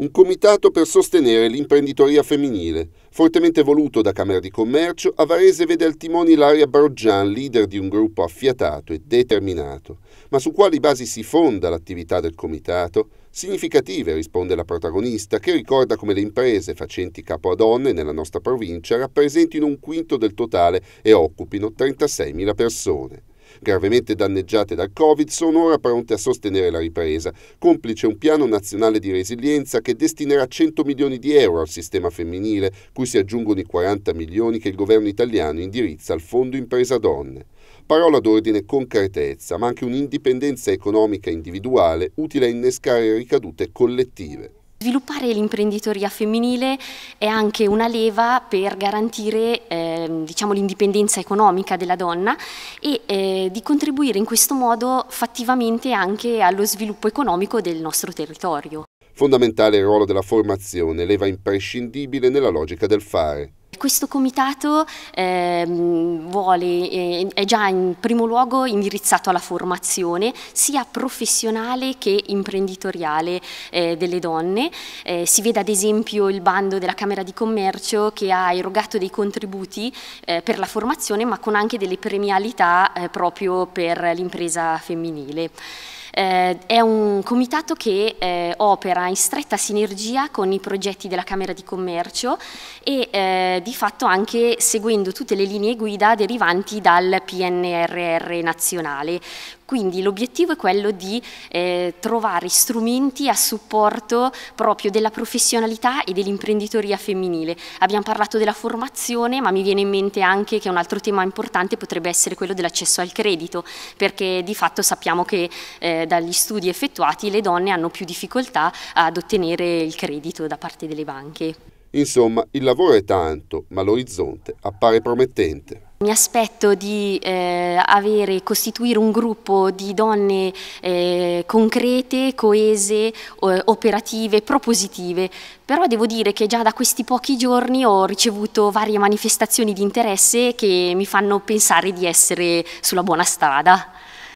un comitato per sostenere l'imprenditoria femminile. Fortemente voluto da Camera di Commercio, a Varese vede al timone Ilaria Baroggian, leader di un gruppo affiatato e determinato. Ma su quali basi si fonda l'attività del comitato? Significative, risponde la protagonista, che ricorda come le imprese facenti capo a donne nella nostra provincia rappresentino un quinto del totale e occupino 36.000 persone gravemente danneggiate dal Covid, sono ora pronte a sostenere la ripresa, complice un piano nazionale di resilienza che destinerà 100 milioni di euro al sistema femminile, cui si aggiungono i 40 milioni che il governo italiano indirizza al Fondo Impresa Donne. Parola d'ordine concretezza, ma anche un'indipendenza economica individuale utile a innescare ricadute collettive. Sviluppare l'imprenditoria femminile è anche una leva per garantire eh, diciamo, l'indipendenza economica della donna e eh, di contribuire in questo modo fattivamente anche allo sviluppo economico del nostro territorio. Fondamentale il ruolo della formazione, leva imprescindibile nella logica del fare questo comitato ehm, vuole, eh, è già in primo luogo indirizzato alla formazione sia professionale che imprenditoriale eh, delle donne. Eh, si vede ad esempio il bando della Camera di Commercio che ha erogato dei contributi per la formazione ma con anche delle premialità proprio per l'impresa femminile. Eh, è un comitato che eh, opera in stretta sinergia con i progetti della Camera di Commercio e eh, di fatto anche seguendo tutte le linee guida derivanti dal PNRR nazionale. Quindi l'obiettivo è quello di eh, trovare strumenti a supporto proprio della professionalità e dell'imprenditoria femminile. Abbiamo parlato della formazione, ma mi viene in mente anche che un altro tema importante potrebbe essere quello dell'accesso al credito, perché di fatto sappiamo che eh, dagli studi effettuati le donne hanno più difficoltà ad ottenere il credito da parte delle banche. Insomma, il lavoro è tanto, ma l'orizzonte appare promettente. Mi aspetto di eh, avere, costituire un gruppo di donne eh, concrete, coese, eh, operative, propositive, però devo dire che già da questi pochi giorni ho ricevuto varie manifestazioni di interesse che mi fanno pensare di essere sulla buona strada.